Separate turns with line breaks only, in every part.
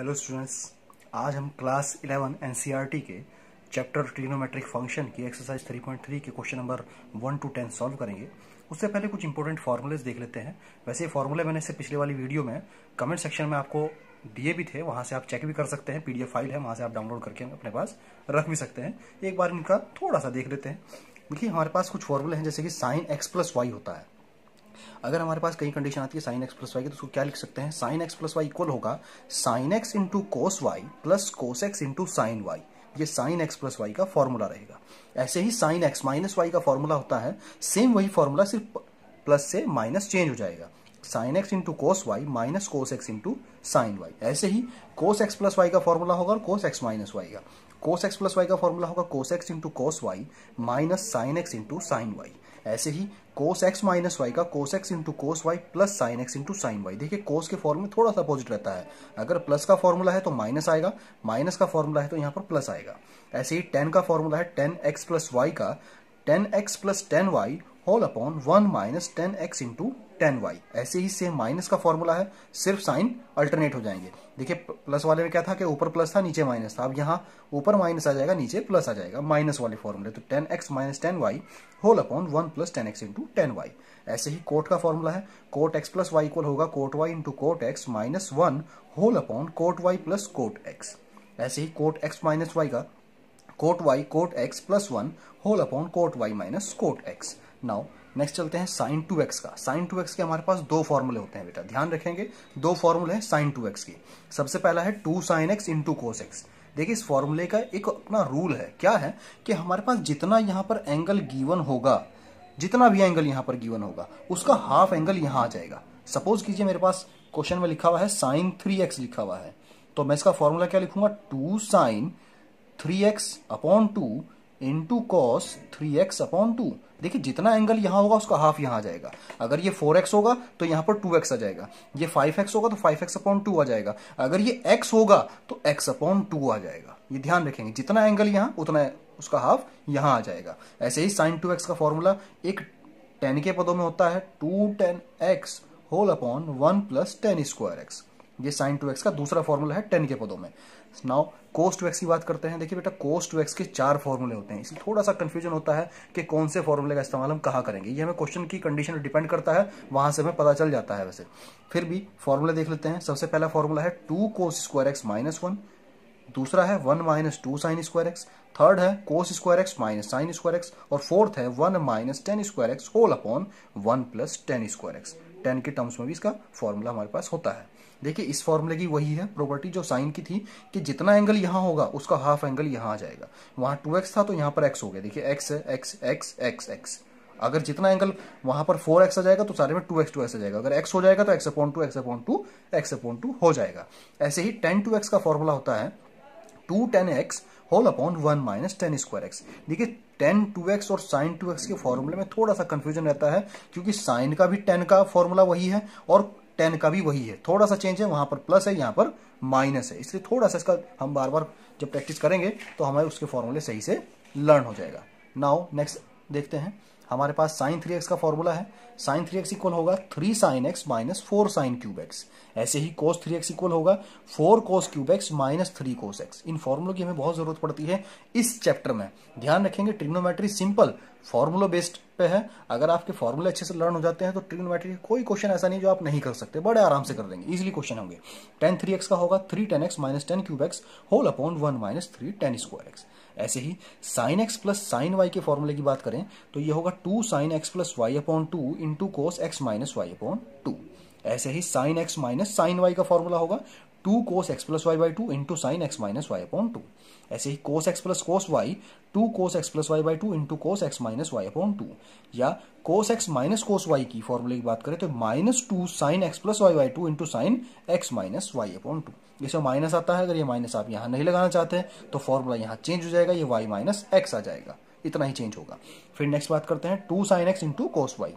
hello students आज हम class 11 NCERT के चैप्टर ट्रिग्नोमेट्रिक फंक्शन की एक्सरसाइज 3.3 के क्वेश्चन नंबर 1 टू 10 सॉल्व करेंगे उससे पहले कुछ इंपॉर्टेंट फार्मूलेज देख लेते हैं वैसे ये फार्मूले मैंने इससे पिछले वाली वीडियो में कमेंट सेक्शन में आपको दिए भी थे वहाँ से आप चेक भी कर सकते हैं पी फाइल है वहाँ से आप डाउनलोड करके अपने पास रख भी सकते हैं एक बार इनका थोड़ा सा देख लेते हैं देखिए हमारे पास कुछ फॉर्मूले हैं जैसे कि साइन एक्स प्लस वाई होता है अगर हमारे पास कई कंडीशन आती है साइन एक्स प्लस वाई की तो उसको क्या लिख सकते हैं sine x plus y equal होगा sine x into cos y plus cos x into sine y ये साइन एक्स प्लस वाई का फॉर्मूला रहेगा ऐसे ही साइन एक्स माइनस वाई का फॉर्मूला होता है सेम वही फॉर्मूला सिर्फ प्लस से माइनस चेंज हो जाएगा sine x into cos Y minus cos x into sine y ऐसे ही कोस एक्स प्लस वाई का फॉर्मूला होगा और कोस एक्स माइनस वाई का कोस एक्स प्लस वाई का फॉर्मूला होगा cos x into cos Y minus sine x into sine y ऐसे ही कोस एक्स माइनस वाई का cos x into cos y plus sine x into sine y देखिए cos के form में थोड़ा सा अपोजिट रहता है अगर प्लस का फॉर्मूला है तो माइनस आएगा माइनस का फॉर्मूला है तो यहाँ पर प्लस आएगा ऐसे ही टेन का फॉर्मूला है टेन एक्स प्लस वाई का tan x plus tan Y whole upon one minus tan x into tan y ऐसे ही सेम माइनस का फॉर्मूला है सिर्फ साइन अल्टरनेट हो जाएंगे देखिए प्लस वाले में क्या था कि ऊपर प्लस था नीचे माइनस था अब यहाँ ऊपर माइनस आ जाएगा नीचे प्लस आ जाएगा माइनस वाले फॉर्मूले तो tan x minus tan Y whole upon one plus tan x into tan y ऐसे ही कोट का फॉर्मूला है cot x plus y equal होगा cot y into cot x minus one whole upon cot y plus cot x ऐसे ही cot x minus Y का cot y cot x plus one whole upon cot y minus cot x now next चलते हैं sine two x का sine two x के हमारे पास दो फॉर्मूले होते हैं बेटा ध्यान रखेंगे दो फॉर्मूले हैं साइन टू एक्स के सबसे पहला है two sine x into cos x देखिए इस फॉर्मूले का एक अपना रूल है क्या है कि हमारे पास जितना यहाँ पर एंगल गिवन होगा जितना भी एंगल यहाँ पर गिवन होगा उसका हाफ एंगल यहाँ आ जाएगा सपोज कीजिए मेरे पास क्वेश्चन में लिखा हुआ है साइन थ्री एक्स लिखा हुआ है तो मैं इसका फॉर्मूला क्या लिखूंगा two sine three x upon two into cos three x upon two देखिए जितना एंगल यहाँ होगा उसका हाफ यहाँ आ जाएगा अगर ये फोर एक्स होगा तो यहाँ पर टू एक्स आ जाएगा ये फाइव एक्स होगा तो फाइव एक्स अपॉन टू आ जाएगा अगर ये एक्स होगा तो एक्स अपॉन टू आ जाएगा ये ध्यान रखेंगे जितना एंगल यहाँ उतना उसका हाफ यहाँ आ जाएगा ऐसे ही साइन टू एक्स का फॉर्मूला एक टेन के पदों में होता है two tan x whole upon one plus tan square x ये साइन टू एक्स का दूसरा फॉर्मूला है टेन के पदों में नाउ कोस टू एक्स की बात करते हैं देखिए बेटा कोस टू एक्स के चार फॉर्मूले होते हैं इसलिए थोड़ा सा कन्फ्यूजन होता है कि कौन से फॉर्मूले का इस्तेमाल हम कहाँ करेंगे ये हमें क्वेश्चन की कंडीशन पर डिपेंड करता है वहाँ से हमें पता चल जाता है वैसे फिर भी फॉर्मूले देख लेते हैं सबसे पहला फॉर्मूला है two cos square x minus one दूसरा है one minus two sine square x third है cos square x minus sine square x और फोर्थ है one minus tan square x whole upon one plus tan square x tan के terms में भी इसका formula हमारे पास होता है देखिए इस फॉर्मूले की वही है प्रॉपर्टी जो साइन की थी कि जितना एंगल यहाँ होगा उसका हाफ एंगल यहाँ आ जाएगा वहां टू एक्स था तो यहाँ पर एक्स हो गया देखिए एक्स है एक्स एक्स एक्स एक्स अगर जितना एंगल वहां पर फोर एक्स आ जाएगा तो सारे में टू एक्स टू एक्स आ जाएगा अगर एक्स हो जाएगा तो x upon two x upon two x upon two हो जाएगा ऐसे ही टेन टू एक्स का फॉर्मूला होता है two tan x whole upon one minus tan square x देखिए टेन टू एक्स और साइन टू एक्स के फॉर्मूले में थोड़ा सा कंफ्यूजन रहता है क्योंकि साइन का भी टेन का फॉर्मूला वही है और टेन का भी वही है थोड़ा सा चेंज है वहाँ पर प्लस है यहाँ पर माइनस है इसलिए थोड़ा सा इसका हम बार बार जब प्रैक्टिस करेंगे तो हमारे उसके फॉर्मूले सही से लर्न हो जाएगा नाउ नेक्स्ट देखते हैं हमारे पास साइन थ्री एक्स का फॉर्मूला है साइन थ्री एक्स इक्वल होगा three sine x minus four sine cube x ऐसे ही कोस थ्री एक्स इक्वल होगा four cos cube x minus three cos x इन फॉर्मूलों की हमें बहुत जरूरत पड़ती है इस चैप्टर में ध्यान रखेंगे ट्रिग्नोमेट्री सिंपल फॉर्मूलो बेस्ड पे है अगर आपके फॉर्मूले अच्छे से लर्न हो जाते हैं तो ट्रिग्नोमेट्री का कोई क्वेश्चन ऐसा नहीं जो आप नहीं कर सकते बड़े आराम से कर देंगे इजिली क्वेश्चन होंगे टेन थ्री एक्स का होगा three tan x minus tan cube x whole upon one minus three tan square x ऐसे ही sine x plus sine y के फॉर्मूले की बात करें तो ये होगा two sine x plus y upon two into cos x minus y upon two ऐसे ही sine x minus sine y का फॉर्मूला होगा two cos x plus y by two into sine x minus y upon two ऐसे ही cos x plus cos y two cos x plus y by two into cos x minus y upon two या cos x minus cos y की फॉर्मूले की बात करें तो minus two sine x plus y by two into sine x minus y upon two जैसे minus आता है अगर ये माइनस आप यहाँ नहीं लगाना चाहते हैं तो फॉर्मूला यहाँ चेंज हो जाएगा ये वाई माइनस एक्स आ जाएगा इतना ही चेंज होगा फिर नेक्स्ट बात करते हैं two sine x into cos y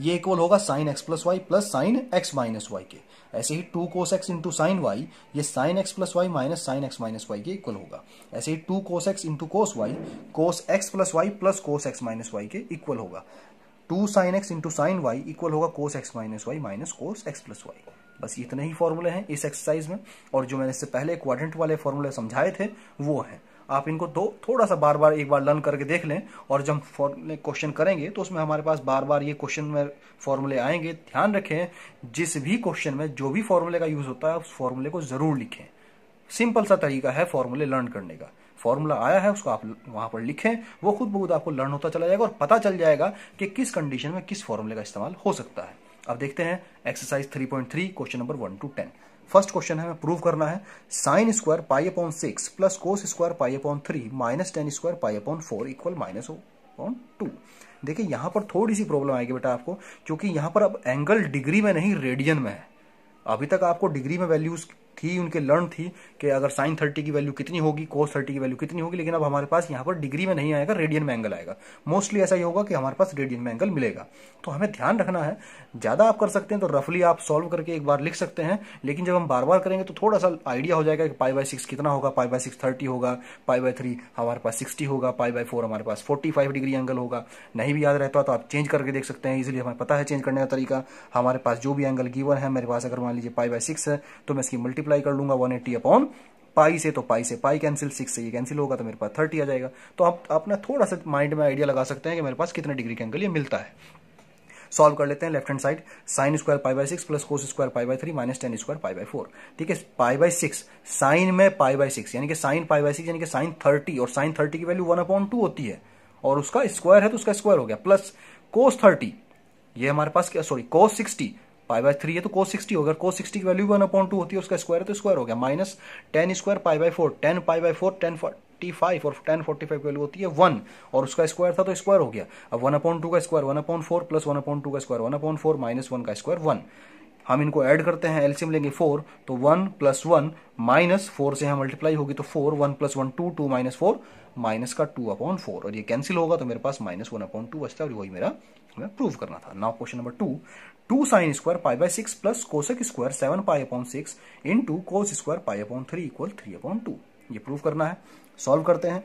ये इक्वल होगा sine x plus y plus sine x minus y के ऐसे ही two cos x into sine y ये sine x plus y minus sine x minus y के equal होगा ऐसे ही two cos x into cos y cos x plus y plus cos x minus y के equal होगा two sine x into sine Y equal होगा cos x minus y minus cos x plus y बस इतने ही फॉर्मूले हैं इस exercise में और जो मैंने इससे पहले क्वाड्रेंट वाले फॉर्मूले समझाए थे वो हैं आप इनको दो थोड़ा सा बार बार एक बार लर्न करके देख लें और जब हम क्वेश्चन करेंगे तो उसमें हमारे पास बार बार ये क्वेश्चन में फॉर्मूले आएंगे ध्यान रखें जिस भी क्वेश्चन में जो भी फॉर्मूले का यूज़ होता है उस फॉर्मूले को ज़रूर लिखें सिंपल सा तरीका है फॉर्मूले लर्न करने का फॉर्मूला आया है उसको आप वहां पर लिखें वो खुद ब खुद आपको लर्न होता चला जाएगा और पता चल जाएगा कि किस कंडीशन में किस फॉर्मूले का इस्तेमाल हो सकता है अब देखते हैं exercise 3.3 question number one two ten first question है प्रूव करना है sine square pi upon six plus cos square pi upon three minus tan square pi upon four equal minus upon two देखिए यहां पर थोड़ी सी प्रॉब्लम आएगी बेटा आपको क्योंकि यहां पर अब एंगल डिग्री में नहीं रेडियन में है अभी तक आपको डिग्री में वैल्यूज थी उनके लर्न थी कि अगर साइन थर्टी की वैल्यू कितनी होगी कोस थर्टी की वैल्यू कितनी होगी लेकिन अब हमारे पास यहाँ पर डिग्री में नहीं आएगा रेडियन में एंगल आएगा मोस्टली ऐसा ही होगा कि हमारे पास रेडियन में एंगल मिलेगा तो हमें ध्यान रखना है ज़्यादा आप कर सकते हैं तो रफली आप सॉल्व करके एक बार लिख सकते हैं लेकिन जब हम बार बार करेंगे तो थोड़ा सा आइडिया हो जाएगा कि पाई बाय सिक्स कितना होगा पाई बाय सिक्स थर्टी होगा पाई बाय थ्री हमारे पास सिक्सटी होगा पाई बाय फोर हमारे पास फोर्टी फाइव डिग्री एंगल होगा नहीं भी याद रहता तो आप चेंज करके देख सकते हैं इजिली हमें पता है चेंज करने का तरीका हमारे पास जो भी एंगल गिवन है मेरे पास अगर मान लीजिए पाई बाय सिक्स है तो मैं इसकी मल्टीप्लाई मल्टीप्लाई कर लूंगा वन एट्टी अपॉन पाई से तो पाई से पाई कैंसिल सिक्स से ये कैंसिल होगा तो मेरे पास थर्टी आ जाएगा तो आप अपना थोड़ा सा माइंड में आइडिया लगा सकते हैं कि मेरे पास कितने डिग्री के एंगल ये मिलता है सॉल्व कर लेते हैं left hand side sine square pi by six plus cos square pi by three minus tan square pi by four ठीक है पाई बाई सिक्स साइन में पाई बाई सिक्स यानी कि साइन पाई बाई सिक्स यानी कि साइन थर्टी और sine thirty की value one upon two होती है और उसका स्क्वायर है तो उसका स्क्वायर हो गया प्लस कोस थर्टी ये हमारे पास क्या sorry cos sixty pi by three है तो कोस सिक्सटी होगा कोस सिक्सटी की वैल्यू वन अपॉन टू होती है उसका स्क्वायर है तो स्क्वायर हो गया minus tan square pi by four tan pi by four tan forty five और टेन फोर्टी फाइव वैल्यू होती है वन और उसका स्क्वायर था तो स्क्वायर हो गया अब वन अपॉइंट टू का square one upon four plus one upon two का square one upon four minus one का स्क्वायर वन हम इनको ऐड करते हैं एलसीएम लेंगे फोर तो one plus one minus four से हम मल्टीप्लाई होगी तो four one plus one two two minus four minus का टू अपॉन फोर और ये कैंसिल होगा तो मेरे पास माइनस वन अपॉन टू बचता है और वही मेरा प्रूव करना था now question number two two sine square pi by six plus cosec square seven pi upon six into cos square pi upon three equal three upon two ये proof करना है सॉल्व करते हैं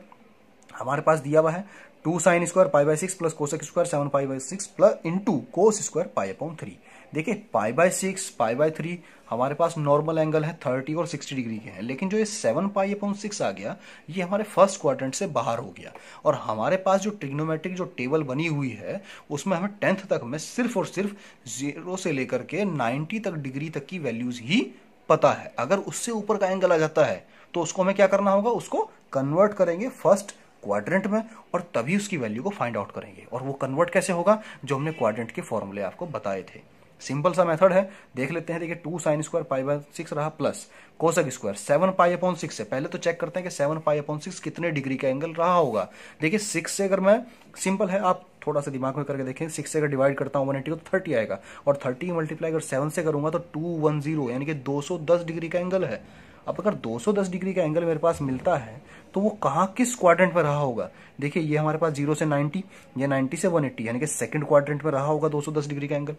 हमारे पास दिया हुआ है two sine square pi by six plus cosec square seven pi by six plus into cos square pi upon three देखिए pi by six pi by three हमारे पास नॉर्मल एंगल है थर्टी और सिक्सटी डिग्री के हैं लेकिन जो ये सेवन पाई अपॉन सिक्स आ गया ये हमारे फर्स्ट क्वाड्रेंट से बाहर हो गया और हमारे पास जो ट्रिग्नोमेट्रिक जो टेबल बनी हुई है उसमें हमें टेंथ तक में सिर्फ और सिर्फ जीरो से लेकर के नाइन्टी तक डिग्री तक की वैल्यूज़ ही पता है अगर उससे ऊपर का एंगल आ जाता है तो उसको हमें क्या करना होगा उसको कन्वर्ट करेंगे फर्स्ट क्वाड्रेंट में और तभी उसकी वैल्यू को फाइंड आउट करेंगे और वो कन्वर्ट कैसे होगा जो हमने क्वाड्रेंट के फॉर्मूले आपको बताए थे सिंपल सा मेथड है देख लेते हैं देखिए two sine square pi by six रहा plus cosec square seven pi upon six है पहले तो चेक करते हैं कि सेवन पाई अपॉन सिक्स कितने डिग्री का एंगल रहा होगा देखिए सिक्स से अगर मैं सिंपल है आप थोड़ा सा दिमाग में करके देखें सिक्स से अगर डिवाइड करता हूं वन एटी को तो थर्टी आएगा और थर्टी मल्टीप्लाई अगर सेवन से करूंगा तो टू वन जीरो यानी कि दो सौ दस डिग्री का एंगल है अब अगर 210 डिग्री का एंगल मेरे पास मिलता है तो वो कहाँ किस क्वाड्रेंट पर रहा होगा देखिए ये हमारे पास 0 से 90 ये 90 से 180 यानी कि सेकंड क्वाड्रेंट पर रहा होगा 210 डिग्री का एंगल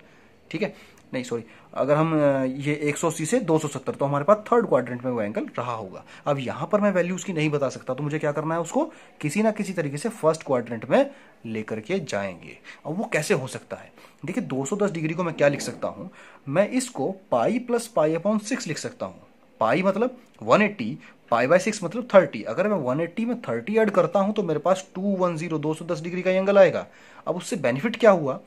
ठीक है नहीं सॉरी अगर हम ये 180 से 270 तो हमारे पास थर्ड क्वाड्रेंट में वो एंगल रहा होगा अब यहां पर मैं वैल्यू उसकी नहीं बता सकता तो मुझे क्या करना है उसको किसी ना किसी तरीके से फर्स्ट क्वाड्रेंट में लेकर के जाएंगे अब वो कैसे हो सकता है देखिए 210 डिग्री को मैं क्या लिख सकता हूं मैं इसको pi plus pi upon six लिख सकता हूं पाई मतलब one eighty pi by six मतलब थर्टी अगर मैं वन एट्टी में थर्टी एड करता हूं तो मेरे पास टू वन जीरो दो सौ दस डिग्री का एंगल आएगा अब उससे बेनिफिट क्या हुआ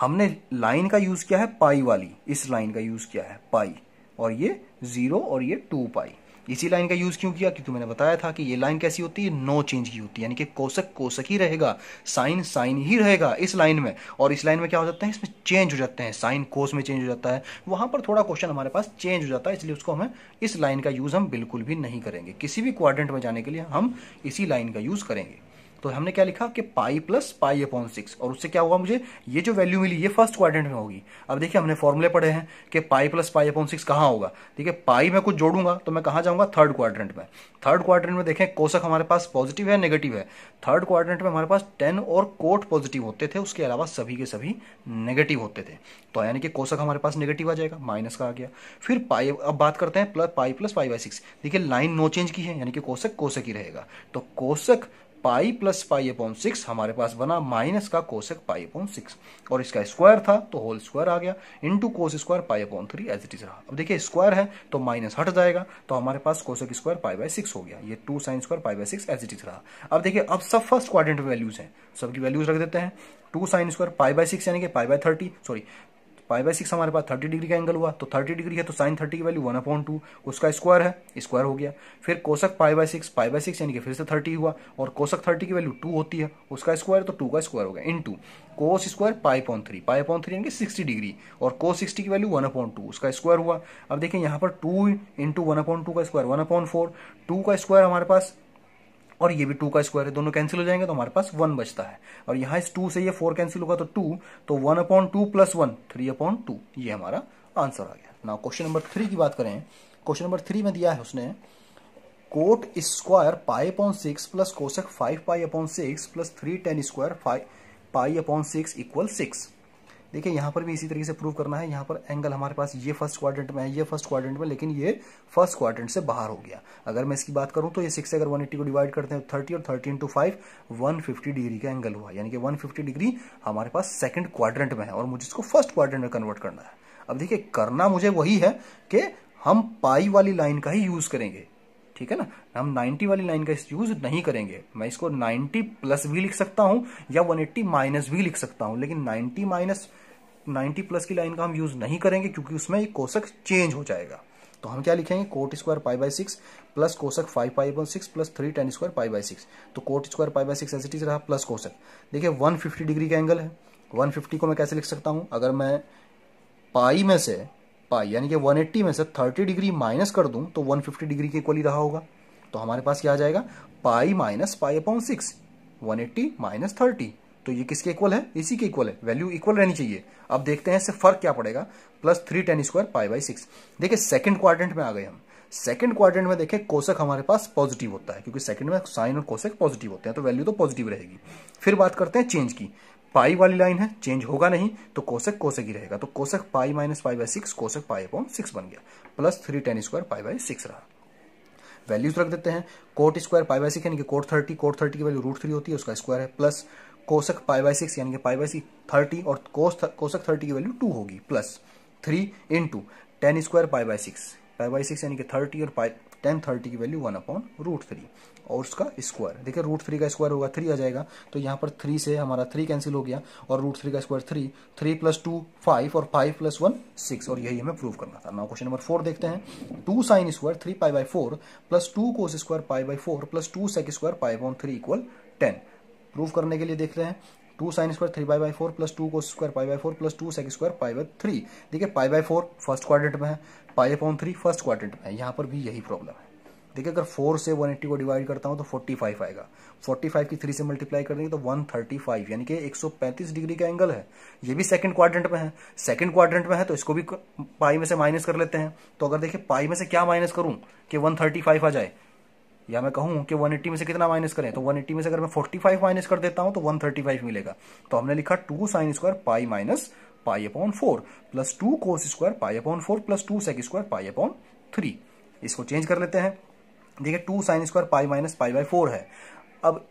हमने लाइन का यूज किया है पाई वाली इस लाइन का यूज किया है पाई और ये जीरो और ये टू पाई इसी लाइन का यूज क्यों किया क्योंकि मैंने बताया था कि ये लाइन कैसी होती है नो चेंज की होती है यानी कि कोशक कोशक ही रहेगा साइन साइन ही रहेगा इस लाइन में और इस लाइन में क्या हो जाता है इसमें चेंज हो जाते हैं साइन कोस में चेंज हो जाता है वहां पर थोड़ा क्वेश्चन हमारे पास चेंज हो जाता है इसलिए उसको हमें इस लाइन का यूज हम बिल्कुल भी नहीं करेंगे किसी भी क्वारेंट में जाने के लिए हम इसी लाइन का यूज करेंगे तो हमने क्या लिखा कि pi plus pi upon six और उससे क्या हुआ मुझे ये जो वैल्यू मिली ये फर्स्ट क्वाड्रेंट में होगी अब देखिए हमने फॉर्मूले पढ़े हैं कि pi plus pi upon six कहाँ होगा ठीक है पाई में कुछ जोड़ूंगा तो मैं कहाँ जाऊँगा थर्ड क्वाड्रेंट में थर्ड क्वाड्रेंट में देखें कोशक हमारे पास पॉजिटिव है नेगेटिव है थर्ड क्वाड्रेंट में हमारे पास टेन और कोट पॉजिटिव होते थे उसके अलावा सभी के सभी नेगेटिव होते थे तो यानी कि कोशक हमारे पास नेगेटिव आ जाएगा माइनस का आ गया फिर पाई अब बात करते हैं plus pi plus pi by six देखिए लाइन नो चेंज की है यानी कि कोशक कोशक ही रहेगा तो cosec pi plus pi upon six हमारे पास बना माइनस का कोशक पाई अपॉन सिक्स और इसका स्क्वायर था तो होल स्क्वायर आ गया into cos square pi upon three as it is रहा अब देखिए स्क्वायर है तो माइनस हट जाएगा तो हमारे पास cosec square pi by six हो गया ये two sine square pi by six as it is रहा अब देखिए अब सब फर्स्ट क्वाड्रेंट वैल्यूज हैं सबकी वैल्यूज रख देते हैं two sine square pi by six यानी कि pi by thirty sorry pi by six हमारे पास थर्टी डिग्री का एंगल हुआ तो थर्टी डिग्री है तो साइन थर्टी की वैल्यू वन अपॉन टू उसका स्क्वायर है स्क्वायर हो गया फिर cosec pi by six pi by six यानी कि फिर से थर्टी हुआ और कोशक थर्टी की वैल्यू टू होती है उसका स्क्वायर तो टू का स्क्वायर हो गया into cos square pi point three pi point three यानी कि सिक्सटी डिग्री और कोस सिक्सटी की वैल्यू वन अपॉन टू उसका स्क्वायर हुआ अब देखिए यहाँ पर two into one upon two का square one upon four two का स्क्वायर हमारे पास और ये भी टू का स्क्वायर है दोनों कैंसिल हो जाएंगे तो हमारे पास वन बचता है और यहां इस टू से ये फोर कैंसिल होगा तो टू तो one upon two plus one three upon two ये हमारा आंसर आ गया ना क्वेश्चन नंबर थ्री की बात करें क्वेश्चन नंबर थ्री में दिया है उसने cot square pi upon six plus cosec five pi upon six plus three tan square five pi upon six equal six देखिए यहाँ पर भी इसी तरीके से प्रूव करना है यहाँ पर एंगल हमारे पास ये फर्स्ट क्वाड्रेंट में है ये फर्स्ट क्वाड्रेंट में लेकिन ये फर्स्ट क्वाड्रेंट से बाहर हो गया अगर मैं इसकी बात करूँ तो ये सिक्स अगर वन को डिवाइड करते हैं थर्टी तो और thirty into five one degree का एंगल हुआ यानी कि वन डिग्री हमारे पास सेकेंड क्वाड्रेंट में है और मुझे इसको फर्स्ट क्वाड्रेंट में कन्वर्ट करना है अब देखिए करना मुझे वही है कि हम पाई वाली लाइन का ही यूज़ करेंगे ठीक है ना हम 90 वाली लाइन का यूज नहीं करेंगे मैं इसको 90 प्लस भी लिख सकता हूं या 180 माइनस भी लिख सकता हूं लेकिन 90 माइनस 90 प्लस की लाइन का हम यूज़ नहीं करेंगे क्योंकि उसमें ये कोशक चेंज हो जाएगा तो हम क्या लिखेंगे cot square pi by six plus cosec five pi by six plus three tan square pi by six तो cot square pi by six as it is रहा प्लस कोशक देखिए वन फिफ्टी डिग्री का एंगल है वन फिफ्टी को मैं कैसे लिख सकता हूं अगर मैं पाई में से पाई यानी कि वन एट्टी में से थर्टी डिग्री माइनस कर दूं तो वन फिफ्टी डिग्री के इक्वली रहा होगा तो हमारे पास क्या आ जाएगा pi minus pi upon six one eighty minus thirty तो ये किसके इक्वल है इसी के इक्वल है वैल्यू इक्वल रहनी चाहिए अब देखते हैं इससे फर्क क्या पड़ेगा plus three tan square pi by six देखिए सेकंड क्वाड्रेंट में आ गए हम सेकंड क्वाड्रेंट में देखें कोशक हमारे पास पॉजिटिव होता है क्योंकि सेकंड में साइन और कोशक पॉजिटिव होते हैं तो वैल्यू तो पॉजिटिव रहेगी फिर बात करते हैं चेंज की पाई वाली लाइन है चेंज होगा नहीं तो कोशक कोशक ही रहेगा तो cosec pi minus pi by six cosec pi upon six बन गया plus three tan square pi by six रहा वैल्यूज रख देते हैं cot square pi by six यानी कि कोट थर्टी कोट थर्टी की वैल्यू रूट थ्री होती है उसका स्क्वायर है plus cosec pi by six यानी कि पाई बाई सिक्स थर्टी और कोशक थर्टी की वैल्यू टू होगी plus three in to ten square pi by six pi by six यानी कि थर्टी और पाई टेन थर्टी की value one upon root three और उसका स्क्वायर देखिए रूट थ्री का स्क्वायर होगा थ्री आ जाएगा तो यहाँ पर थ्री से हमारा थ्री कैंसिल हो गया और रूट थ्री का square three three plus two five और फाइव प्लस वन सिक्स और यही हमें प्रूव करना था नाउ क्वेश्चन नंबर फोर देखते हैं two sine square three pi by four plus two cos square pi by four plus two sec square pi by three equal ten prove करने के लिए देख रहे हैं two sine square three by by four plus two cos square pi by four plus two sec square pi by three देखिए pi by four first quadrant में है pi upon three first quadrant में है यहाँ पर भी यही problem है देखिए अगर फोर से वन एट्टी को डिवाइड करता हूँ तो फोर्टी फाइव आएगा फोर्टी फाइव की थ्री से मल्टीप्लाई कर देंगे तो वन थर्टी फाइव यानी कि एक सौ पैंतीस डिग्री का एंगल है ये भी सेकंड क्वाड्रेंट में है सेकंड क्वाड्रेंट में है तो इसको भी पाई में से माइनस कर लेते हैं तो अगर देखिए पाई में से क्या माइनस करूँ कि वन थर्टी फाइव आ जाए या मैं कहूँ कि 180 में से कितना माइनस करें तो 180 में से अगर मैं 45 माइनस कर देता हूँ तो 135 मिलेगा तो हमने लिखा two sine square pi minus pi upon four plus two cos square pi upon four plus two sec square pi upon three इसको चेंज कर लेते हैं देखिए two sine square pi minus pi by four है अब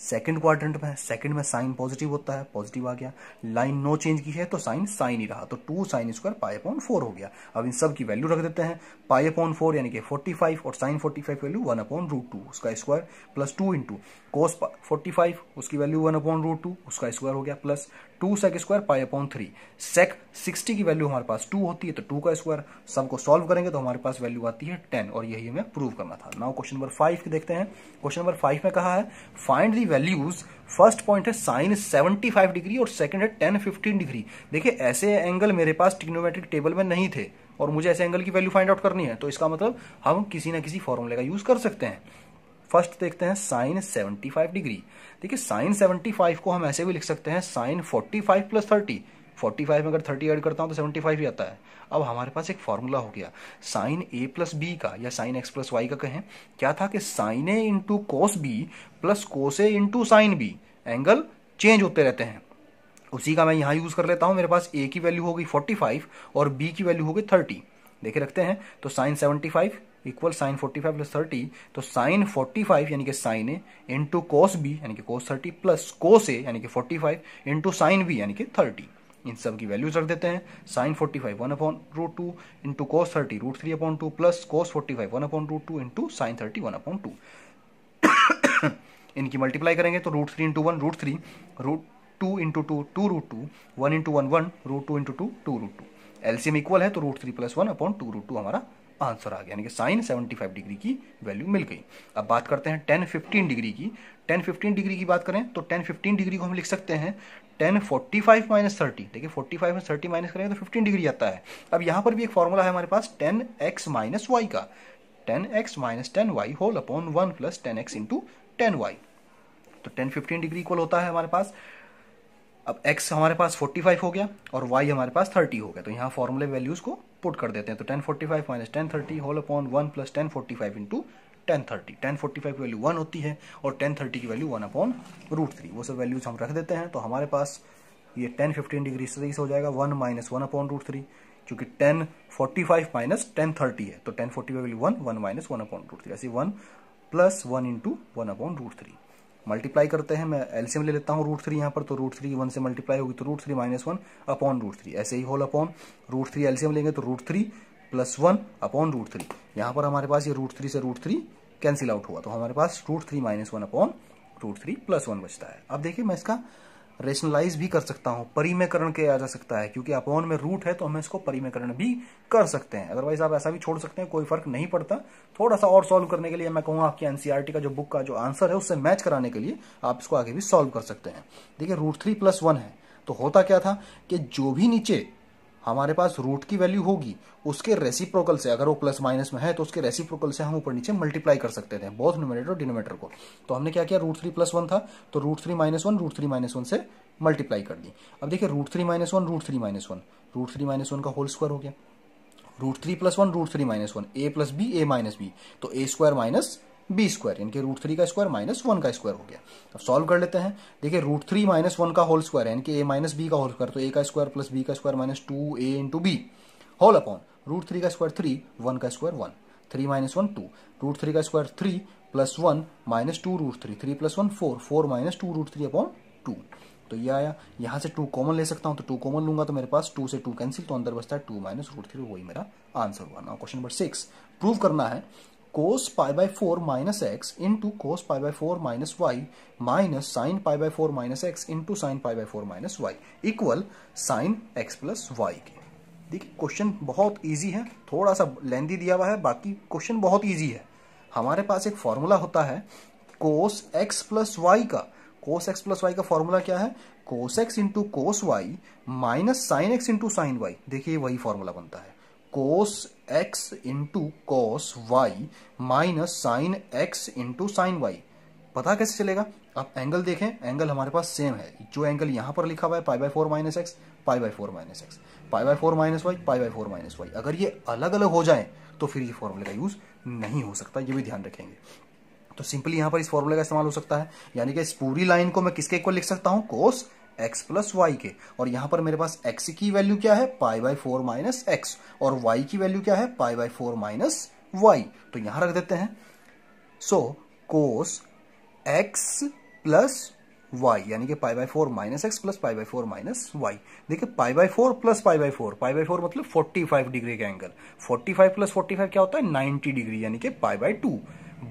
second quadrant में है second में साइन पॉजिटिव होता है पॉजिटिव आ गया लाइन नो चेंज की है तो साइन साइन ही रहा तो two sine square pi upon four हो गया अब इन सब की वैल्यू रख देते हैं पाई अपॉन फोर यानी कि फोर्टी फाइव और sine forty five value one upon root two उसका square plus two into cos forty five उसकी value one upon root two उसका स्क्वायर हो गया plus two sec square pi upon three sec sixty की value हमारे पास to होती है तो टू का स्क्वायर सबको सॉल्व करेंगे तो हमारे पास वैल्यू आती है टेन और यही हमें प्रूव करना था नाउ क्वेश्चन नंबर फाइव देखते हैं क्वेश्चन नंबर फाइव में कहा है find the values first point है साइन सेवेंटी फाइव डिग्री और सेकेंड है टेन फिफ्टीन डिग्री देखिए ऐसे एंगल मेरे पास टिग्नोमेट्रिक टेबल में नहीं थे और मुझे ऐसे एंगल की वैल्यू फाइंड आउट करनी है तो इसका मतलब हम किसी ना किसी फॉर्मूले का यूज कर सकते हैं फर्स्ट देखते हैं साइन 75 डिग्री देखिए साइन 75 को हम ऐसे भी लिख सकते हैं साइन 45 प्लस थर्टी फोर्टी में अगर 30 ऐड करता हूं तो 75 ही आता है अब हमारे पास एक फॉर्मूला हो गया साइन ए प्लस बी का या साइन एक्स प्लस वाई का कहें क्या था कि sine A into cos B plus cos A into sine B angle change होते रहते हैं उसी का मैं यहां यूज़ कर लेता हूं मेरे पास ए की वैल्यू होगी गई फोर्टी और बी की वैल्यू होगी गई थर्टी देखे रखते हैं तो sine seventy five equal sine forty five plus thirty तो साइन फोर्टी फाइव यानी कि sine A into cos B यानी कि cos thirty plus cos A यानी कि forty five into sine B यानी कि थर्टी इन सब की वैल्यूज रख देते हैं sine forty five one upon root two into cos thirty root three upon two plus cos forty five one upon root two into sine thirty one upon two इनकी multiply करेंगे तो root three into one root three root two into two two root two one into one one root two into two two root two LCM equal है तो root three plus one upon to root two हमारा answer आ गया यानी कि sine 75 degree की value मिल गई अब बात करते हैं टेन फिफ्टीन डिग्री की टेन फिफ्टीन डिग्री की बात करें तो टेन फिफ्टीन डिग्री को हम लिख सकते हैं tan forty five minus thirty देखिए फोर्टी फाइव में थर्टी माइनस करेंगे तो फिफ्टीन डिग्री आता है अब यहाँ पर भी एक फॉर्मूला है हमारे पास टेन एक्स माइनस वाई का tan x minus tan Y whole upon one plus tan x into tan Y तो टेन फिफ्टीन डिग्री इक्वल होता है हमारे पास अब x हमारे पास 45 हो गया और y हमारे पास 30 हो गया तो यहाँ फॉर्मूले वैल्यूज को पुट कर देते हैं तो 1045 forty five minus tan thirty whole upon one plus tan forty five into tan thirty tan forty five की वैल्यू वन होती है और टेन थर्टी की value one upon root three वो सब वैल्यूज हम रख देते हैं तो हमारे पास ये टेन फिफ्टीन डिग्री से हो जाएगा one minus one upon root three क्योंकि tan forty five minus tan thirty है तो tan forty five value one one minus one upon root three ऐसे one plus one into one upon root three multiply करते हैं मैं LCM ले लेता हूँ रूट थ्री यहाँ पर तो रूट थ्री वन से मल्टीप्लाई होगी तो root three minus one upon root three ऐसे ही whole upon root three LCM लेंगे तो root three plus one upon root three यहाँ पर हमारे पास ये रूट थ्री से रूट थ्री कैंसिल आउट हुआ तो हमारे पास root three minus one upon root three plus one बचता है अब देखिए मैं इसका रेशनलाइज भी कर सकता हूँ परिमेकरण किया जा सकता है क्योंकि अपॉन में रूट है तो हम इसको परिमेकरण भी कर सकते हैं अदरवाइज आप ऐसा भी छोड़ सकते हैं कोई फर्क नहीं पड़ता थोड़ा सा और सॉल्व करने के लिए मैं कहूँगा आपकी एनसीआरटी e का जो बुक का जो आंसर है उससे मैच कराने के लिए आप इसको आगे भी सॉल्व कर सकते हैं देखिए रूट थ्री प्लस वन है तो होता क्या था कि जो भी नीचे हमारे पास रूट की वैल्यू होगी उसके रेसिप्रोकल से अगर वो प्लस माइनस में है तो उसके रेसिप्रोकल से हम ऊपर नीचे मल्टीप्लाई कर सकते थे बहुत न्यूमिनेटर और डिनोमीटर को तो हमने क्या किया रूट थ्री प्लस वन था तो root three minus one root three minus one से मल्टीप्लाई कर दी अब देखिए root three minus one root three minus one root three minus one का होल स्क्वायर हो गया root three plus one root three minus one A plus B A minus B तो A square minus B square यानी कि root three का square minus one का square हो गया अब सॉल्व कर लेते हैं देखिए रूट थ्री माइनस वन का होल स्क्वायर यानी कि ए माइनस बी का होल स्क्वायर तो ए का स्क्वायर प्लस बी का square minus two A into B whole upon root three का स्क्वायर थ्री वन का square one three minus one two root three का square three plus one minus two root three three plus one four four minus two root three upon two तो ये आया यहाँ से two common ले सकता हूँ तो टू कॉमन लूंगा तो मेरे पास टू से टू कैंसिल तो अंदर बचता है टू माइनस रूट थ्री वही मेरा आंसर हुआ ना क्वेश्चन नंबर सिक्स प्रूव करना है cos pi by 4 minus x into cos pi by 4 minus y minus sin pi by 4 minus x into sin pi by 4 minus y equal sin x plus y के देखिए question बहुत easy है थोड़ा सा लेंदी दिया हुआ है बाकी क्वेश्चन बहुत इजी है हमारे पास एक फॉर्मूला होता है cos x plus y का cos x plus y का फॉर्मूला क्या है cos x into cos y minus sin x into sin y देखिए वही फॉर्मूला बनता है cos x into cos Y minus sine x into sine Y पता कैसे चलेगा आप एंगल देखें एंगल हमारे पास सेम है जो एंगल यहां पर लिखा हुआ है pi by four minus x pi by four minus x pi by four minus y pi by four minus y अगर ये अलग अलग हो जाए तो फिर ये फॉर्मूले का यूज़ नहीं हो सकता ये भी ध्यान रखेंगे तो सिंपली यहां पर इस फॉर्मूले का इस्तेमाल हो सकता है यानी कि इस पूरी लाइन को मैं किसके इक्वल लिख सकता हूं कोस एक्स प्लस वाई के और यहां पर मेरे पास एक्स की वैल्यू क्या है pi by four minus x और वाई की वैल्यू क्या है pi by four minus y तो यहां रख देते हैं so cos x plus y यानी कि pi by four minus x plus pi by four minus y देखिए pi by four plus pi by four pi by four मतलब forty five degree का angle forty five plus forty five क्या होता है ninety degree यानी कि pi by two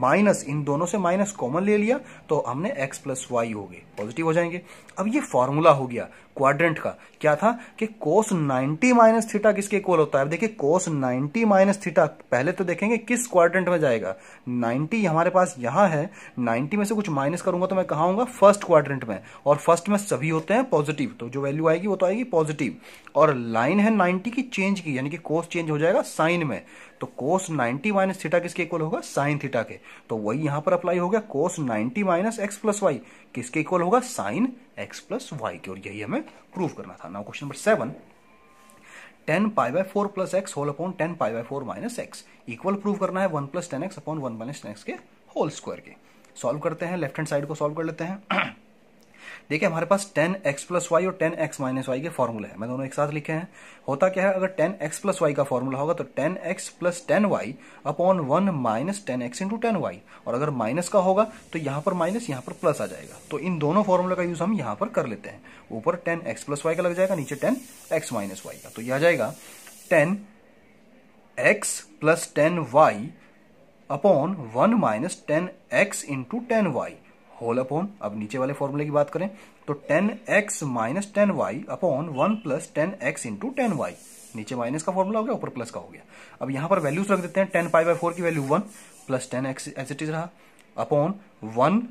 minus इन दोनों से माइनस कॉमन ले लिया तो हमने एक्स प्लस वाई हो गए पॉजिटिव हो जाएंगे अब ये फॉर्मूला हो गया क्वाड्रेंट का क्या था कि कोस 90 माइनस थीटा किसके इक्वल होता है अब देखिए कोस 90 माइनस थीटा पहले तो देखेंगे किस क्वाड्रेंट में जाएगा 90 हमारे पास यहां है 90 में से कुछ माइनस करूंगा तो मैं कहा हूंगा फर्स्ट क्वाड्रेंट में और फर्स्ट में सभी होते हैं पॉजिटिव तो जो वैल्यू आएगी वो तो आएगी पॉजिटिव और लाइन है नाइन्टी की चेंज की यानी कि कोस चेंज हो जाएगा साइन में तो कोस 90 माइनस थीटा किसके इक्वल होगा साइन थीटा के तो वही यहां पर अप्लाई हो गया cos 90 minus x plus y किसके इक्वल होगा साइन एक्स प्लस वाई के और यही हमें प्रूव करना था now question number seven tan pi by four plus x whole upon tan pi by four minus x equal prove करना है one plus tan x upon one minus tan x के whole square के solve करते हैं left hand side को solve कर लेते हैं देखिए हमारे पास टेन एक्स प्लस वाई और टेन एक्स माइनस वाई के फॉर्मूले हैं मैं दोनों एक साथ लिखे हैं होता क्या है अगर टेन एक्स प्लस वाई का फॉर्मूला होगा तो tan x plus tan y upon one minus tan x into tan y और अगर माइनस का होगा तो यहां पर माइनस यहां पर प्लस आ जाएगा तो इन दोनों फॉर्मूला का यूज हम यहां पर कर लेते हैं ऊपर टेन एक्स प्लस वाई का लग जाएगा नीचे टेन एक्स माइनस वाई का तो यह आ जाएगा tan x plus tan y upon one minus tan x into tan Y whole upon अब नीचे वाले फॉर्मूले की बात करें तो tan x minus tan y upon one plus tan x into tan y नीचे माइनस का फॉर्मूला हो गया ऊपर प्लस का हो गया अब यहां पर वैल्यूज रख देते हैं टेन पाई बाई फोर की value one plus tan x as it is रहा upon one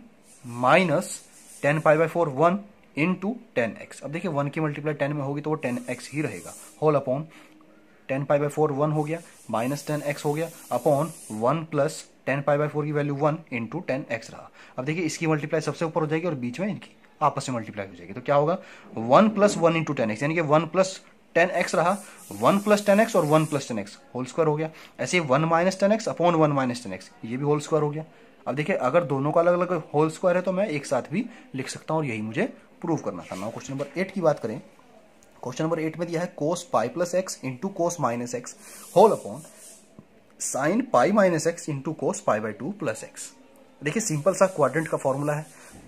minus tan pi by four one into tan x अब देखिए वन की मल्टीप्लाई टेन में होगी तो वो टेन एक्स ही रहेगा whole upon tan pi by four one हो गया माइनस टेन एक्स हो गया upon one plus tan pi by four की value one into tan x रहा अब देखिए इसकी मल्टीप्लाई सबसे ऊपर हो जाएगी और बीच में इनकी आपस में मल्टीप्लाई हो जाएगी तो क्या होगा one plus one into tan x यानी कि वन प्लस टेन एक्स रहा वन प्लस टेन एक्स और one plus tan x whole square हो गया ऐसे one minus tan x upon one minus tan x ये भी होल स्क्वायर हो गया अब देखिए अगर दोनों का अलग अलग होल स्क्वायर है तो मैं एक साथ भी लिख सकता हूँ और यही मुझे प्रूव करना था क्वेश्चन नंबर एट की बात करें क्वेश्चन नंबर एट में दिया है cos pi plus x into cos minus x whole upon sine pi minus x into cos pi by two plus x देखिए सिंपल सा क्वाड्रेंट का फॉर्मूला है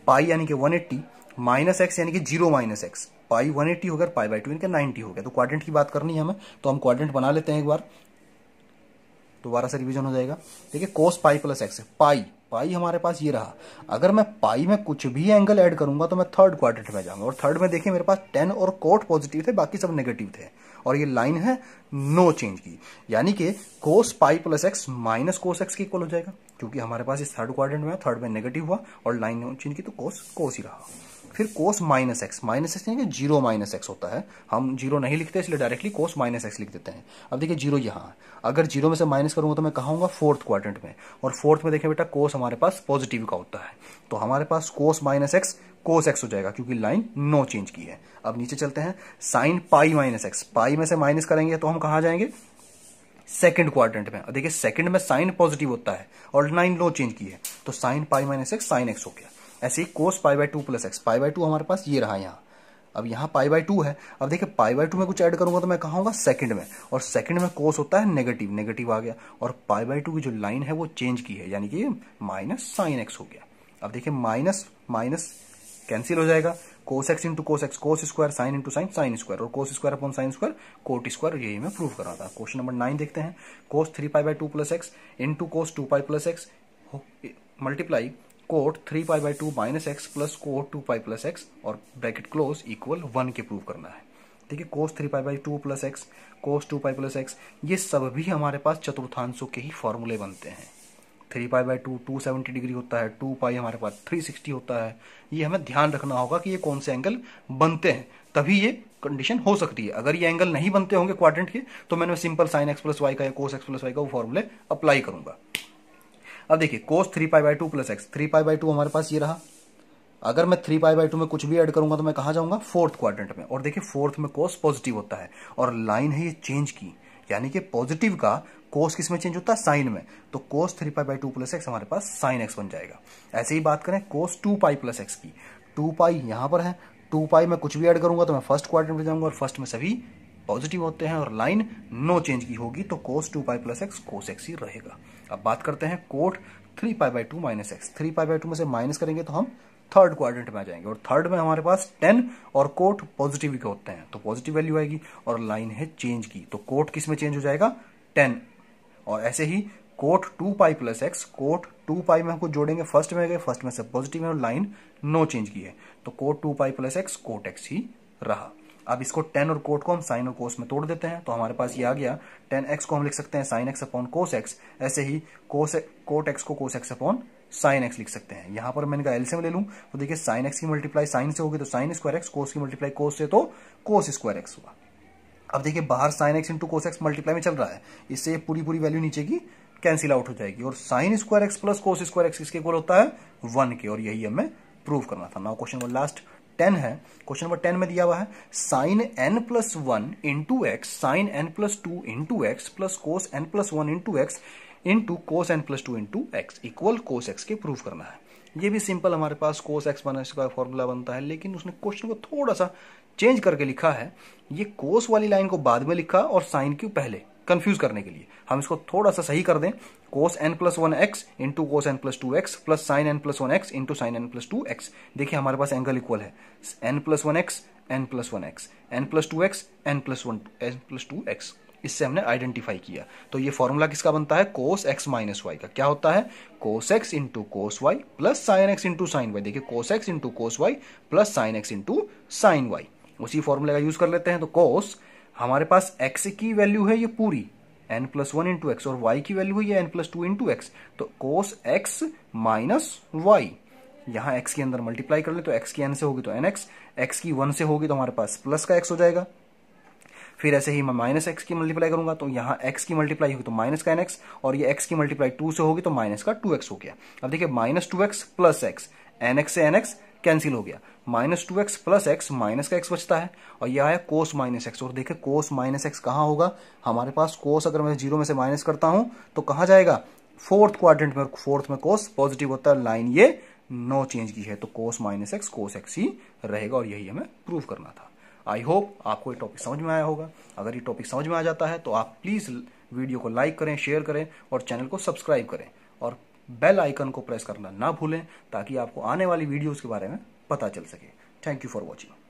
पाई यानी कि 180 माइनस एक्स यानी कि जीरो माइनस एक्स पाई 180 होगा पाई बाई टू इनका 90 हो गया तो क्वाड्रेंट की बात करनी है हमें तो हम क्वाड्रेंट बना लेते हैं एक बार दोबारा से रिविजन हो जाएगा है कोस पाई प्लस एक्स है पाई पाई हमारे पास ये रहा अगर मैं पाई में कुछ भी एंगल ऐड करूंगा तो मैं थर्ड क्वार्टर में जाऊंगा और थर्ड में देखिए मेरे पास टेन और कोट पॉजिटिव थे बाकी सब नेगेटिव थे और ये लाइन है नो चेंज की यानी कि cos pi plus x minus cos x की इक्वल हो जाएगा क्योंकि हमारे पास इस थर्ड क्वार्टर में थर्ड में नेगेटिव हुआ और लाइन नो चेंज की तो कोस कोस ही रहा फिर cos minus x minus x यानी कि जीरो माइनस एक्स होता है हम जीरो नहीं लिखते इसलिए डायरेक्टली कोस माइनस एक्स लिख देते हैं अब देखिए जीरो यहाँ अगर जीरो में से माइनस करूँगा तो मैं कहूँगा फोर्थ क्वार्टेंट में और फोर्थ में देखें बेटा कोस हमारे पास पॉजिटिव का होता है तो हमारे पास cos minus x cos x हो जाएगा क्योंकि लाइन नो चेंज की है अब नीचे चलते हैं sine pi minus x pi में से माइनस करेंगे तो हम कहाँ जाएंगे सेकंड क्वाड्रेंट में देखिए सेकंड में साइन पॉजिटिव होता है और लाइन नो चेंज की है तो sine pi minus x sine x हो गया ऐसे ही cos pi by two plus x pi by two हमारे पास ये रहा यहाँ अब यहाँ पाई बाई टू है अब देखिए पाई बाई टू में कुछ ऐड करूंगा तो मैं कहा होगा सेकंड में और सेकंड में कोस होता है नेगेटिव नेगेटिव आ गया और पाई बाई टू की जो लाइन है वो चेंज की है यानी कि माइनस साइन एक्स हो गया अब देखिए माइनस माइनस कैंसिल हो जाएगा cos x into cos x cos square sine into sine sine square और cos square upon sine square cot square यही मैं प्रूव कर रहा था क्वेश्चन नंबर नाइन देखते हैं cos three pi by two plus x into cos two pi plus x multiply cot three pi by two minus x plus cot two pi plus x और bracket close equal one के prove करना है ठीक है cos three pi by two plus x cos two pi plus x ये सब भी हमारे पास चतुर्थांशों के ही फॉर्मूले बनते हैं three pi by two two seventy degree होता है टू पाई हमारे पास थ्री सिक्सटी होता है ये हमें ध्यान रखना होगा कि ये कौन से एंगल बनते हैं तभी ये कंडीशन हो सकती है अगर ये एंगल नहीं बनते होंगे क्वाड्रेंट के तो मैंने simple sine x plus y का या कोस एक्स प्लस वाई का वो फॉर्मूले अप्लाई करूंगा अब देखिए cos three pi by two plus x three pi by two हमारे पास ये रहा अगर मैं थ्री पाई बाई टू में कुछ भी ऐड करूंगा तो मैं कहा जाऊंगा फोर्थ क्वाड्रेंट में और देखिए फोर्थ में कोस पॉजिटिव होता है और लाइन है ये चेंज की यानी कि पॉजिटिव का कोस किस में चेंज होता है साइन में तो cos three pi by two plus x हमारे पास साइन एक्स बन जाएगा ऐसे ही बात करें cos two pi plus x की टू पाई यहां पर है टू पाई में कुछ भी ऐड करूंगा तो मैं फर्स्ट क्वाड्रेंट में जाऊंगा और फर्स्ट में सभी पॉजिटिव होते हैं और लाइन नो चेंज की होगी तो cos two pi plus x cos x ही रहेगा अब बात करते हैं cot three pi by two minus x three pi by two में से माइनस करेंगे तो हम थर्ड क्वाड्रेंट में आ जाएंगे और थर्ड में हमारे पास टेन और कोट पॉजिटिव के होते हैं तो पॉजिटिव वैल्यू आएगी और लाइन है चेंज की तो कोट किस में चेंज हो जाएगा टेन और ऐसे ही cot two pi plus x cot two pi में हमको जोड़ेंगे फर्स्ट में गए फर्स्ट में से पॉजिटिव है और लाइन नो चेंज की है तो cot two pi plus x cot x ही रहा अब इसको टेन और कोट को हम साइन और कोस में तोड़ देते हैं तो हमारे पास ये आ गया टेन एक्स को हम लिख सकते हैं sine x upon cos x ऐसे ही कोस कोट एक्स को cos x upon sine x लिख सकते हैं यहां पर मैंने कहा एल से ले लूँ तो देखिए साइन एक्स की मल्टीप्लाई साइन से होगी तो साइन स्क्वायर एक्स कोस की मल्टीप्लाई कोस से तो कोस स्क्वायर एक्स हुआ अब देखिए बाहर sine x into cos x multiply में चल रहा है इससे पूरी पूरी वैल्यू नीचे की कैंसिल आउट हो जाएगी और sine square x plus cos square x किसके इक्वल होता है वन के और यही हमें प्रूव करना था now question one last ten है क्वेश्चन नंबर टेन में दिया हुआ है sine n plus one into x sine n plus two into x plus cos n plus one into x into cos n plus two into x equal cos x के prove करना है ये भी simple हमारे पास cos x बना का formula बनता है लेकिन उसने क्वेश्चन को थोड़ा सा चेंज करके लिखा है ये कोस वाली लाइन को बाद में लिखा और साइन क्यों पहले कंफ्यूज करने के लिए हम इसको थोड़ा सा सही कर दें cos n plus one x into cos n plus two x plus sine n plus one x into sine n plus two x देखिए हमारे पास एंगल इक्वल है n plus one x n plus one x n plus two x n plus one n plus two x इससे हमने identify किया तो ये formula किसका बनता है कोस एक्स माइनस वाई का क्या होता है cos x into cos y plus sine x into sine y देखिए cos x into cos y plus sine x into sine y उसी फॉर्मूले का यूज कर लेते हैं तो कोस हमारे पास एक्स की वैल्यू है ये पूरी n plus one into x और वाई की वैल्यू है ये n plus two into x तो कोस x माइनस वाई यहां एक्स के अंदर मल्टीप्लाई कर ले तो एक्स की एन से होगी तो एन एक्स एक्स की वन से होगी तो हमारे पास प्लस का एक्स हो जाएगा फिर ऐसे ही मैं माइनस एक्स की मल्टीप्लाई करूंगा तो यहाँ एक्स की मल्टीप्लाई होगी तो माइनस का एन एक्स और ये एक्स की मल्टीप्लाई टू से होगी तो माइनस का टू एक्स हो गया अब देखिए minus two x plus x n x से एन एक्स कैंसिल हो गया minus two x plus x minus का एक्स बचता है और यह आया कोस माइनस एक्स और देखिए कोस माइनस एक्स कहाँ होगा हमारे पास कोस अगर मैं जीरो में से माइनस करता हूं तो कहाँ जाएगा फोर्थ क्वाड्रेंट में फोर्थ में कोस पॉजिटिव होता है लाइन ये नो चेंज की है तो cos minus x cos x ही रहेगा और यही हमें प्रूव करना था आई होप आपको ये टॉपिक समझ में आया होगा अगर ये टॉपिक समझ में आ जाता है तो आप प्लीज़ वीडियो को लाइक करें शेयर करें और चैनल को सब्सक्राइब करें और बेल आइकन को प्रेस करना ना भूलें ताकि आपको आने वाली वीडियोस के बारे में पता चल सके थैंक यू फॉर वॉचिंग